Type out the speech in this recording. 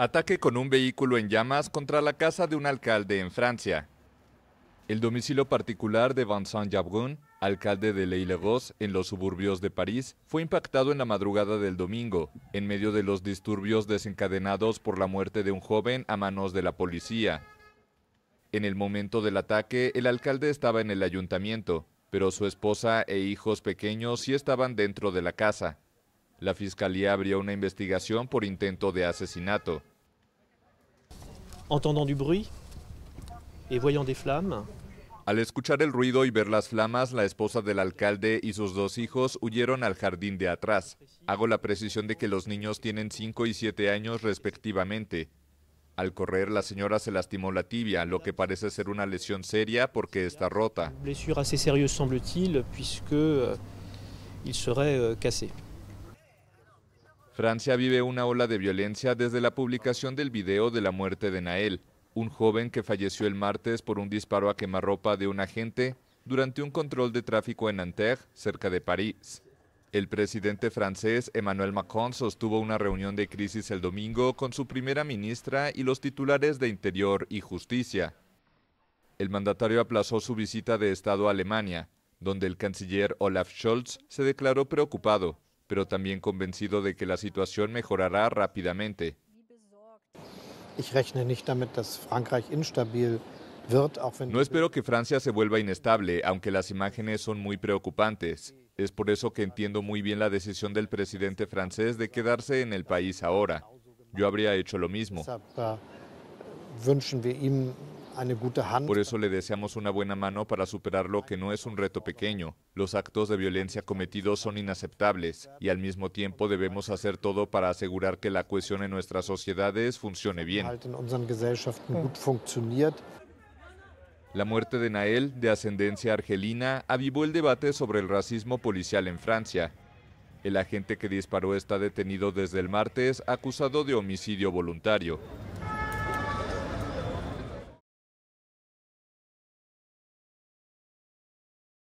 Ataque con un vehículo en llamas contra la casa de un alcalde en Francia. El domicilio particular de Vincent Jabron, alcalde de le en los suburbios de París, fue impactado en la madrugada del domingo, en medio de los disturbios desencadenados por la muerte de un joven a manos de la policía. En el momento del ataque, el alcalde estaba en el ayuntamiento, pero su esposa e hijos pequeños sí estaban dentro de la casa la Fiscalía abrió una investigación por intento de asesinato. Al escuchar el ruido y ver las flamas, la esposa del alcalde y sus dos hijos huyeron al jardín de atrás. Hago la precisión de que los niños tienen 5 y 7 años respectivamente. Al correr, la señora se lastimó la tibia, lo que parece ser una lesión seria porque está rota. Francia vive una ola de violencia desde la publicación del video de la muerte de Nael, un joven que falleció el martes por un disparo a quemarropa de un agente durante un control de tráfico en Nanterre, cerca de París. El presidente francés Emmanuel Macron sostuvo una reunión de crisis el domingo con su primera ministra y los titulares de Interior y Justicia. El mandatario aplazó su visita de Estado a Alemania, donde el canciller Olaf Scholz se declaró preocupado pero también convencido de que la situación mejorará rápidamente. No espero que Francia se vuelva inestable, aunque las imágenes son muy preocupantes. Es por eso que entiendo muy bien la decisión del presidente francés de quedarse en el país ahora. Yo habría hecho lo mismo. Äh, por eso le deseamos una buena mano para superar lo que no es un reto pequeño. Los actos de violencia cometidos son inaceptables y al mismo tiempo debemos hacer todo para asegurar que la cohesión en nuestras sociedades funcione bien. La muerte de Nael, de ascendencia argelina, avivó el debate sobre el racismo policial en Francia. El agente que disparó está detenido desde el martes, acusado de homicidio voluntario.